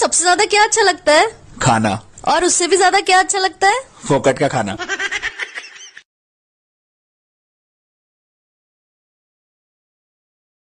सबसे ज्यादा क्या अच्छा लगता है खाना और उससे भी ज्यादा क्या अच्छा लगता है फोकट का खाना